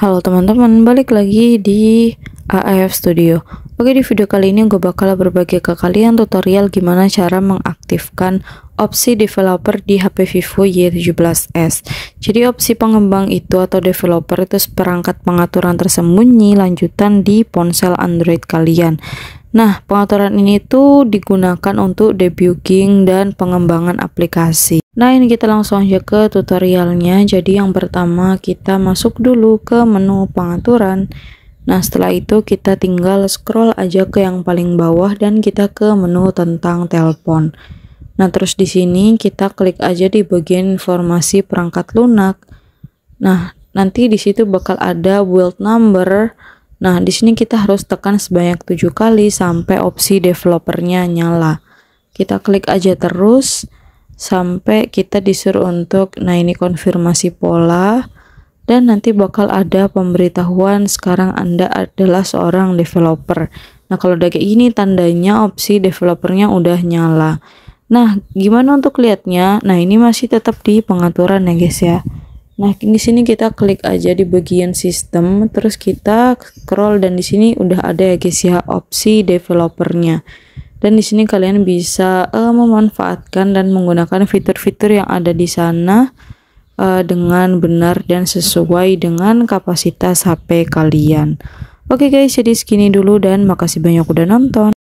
Halo teman-teman, balik lagi di AF Studio Oke di video kali ini gue bakal berbagi ke kalian tutorial gimana cara mengaktifkan opsi developer di HP Vivo Y17s Jadi opsi pengembang itu atau developer itu seperangkat pengaturan tersembunyi lanjutan di ponsel Android kalian Nah, pengaturan ini tuh digunakan untuk debugging dan pengembangan aplikasi. Nah, ini kita langsung aja ke tutorialnya. Jadi, yang pertama kita masuk dulu ke menu pengaturan. Nah, setelah itu kita tinggal scroll aja ke yang paling bawah dan kita ke menu tentang telepon. Nah, terus di sini kita klik aja di bagian informasi perangkat lunak. Nah, nanti di situ bakal ada build number, Nah, di sini kita harus tekan sebanyak tujuh kali sampai opsi developernya nyala. Kita klik aja terus sampai kita disuruh untuk nah ini konfirmasi pola dan nanti bakal ada pemberitahuan sekarang Anda adalah seorang developer. Nah, kalau udah kayak gini tandanya opsi developernya udah nyala. Nah, gimana untuk lihatnya? Nah, ini masih tetap di pengaturan ya guys ya. Nah, di sini kita klik aja di bagian sistem, terus kita scroll dan di sini udah ada ya guys ya opsi developernya. Dan di sini kalian bisa uh, memanfaatkan dan menggunakan fitur-fitur yang ada di sana uh, dengan benar dan sesuai dengan kapasitas HP kalian. Oke okay guys, jadi segini dulu dan makasih banyak udah nonton.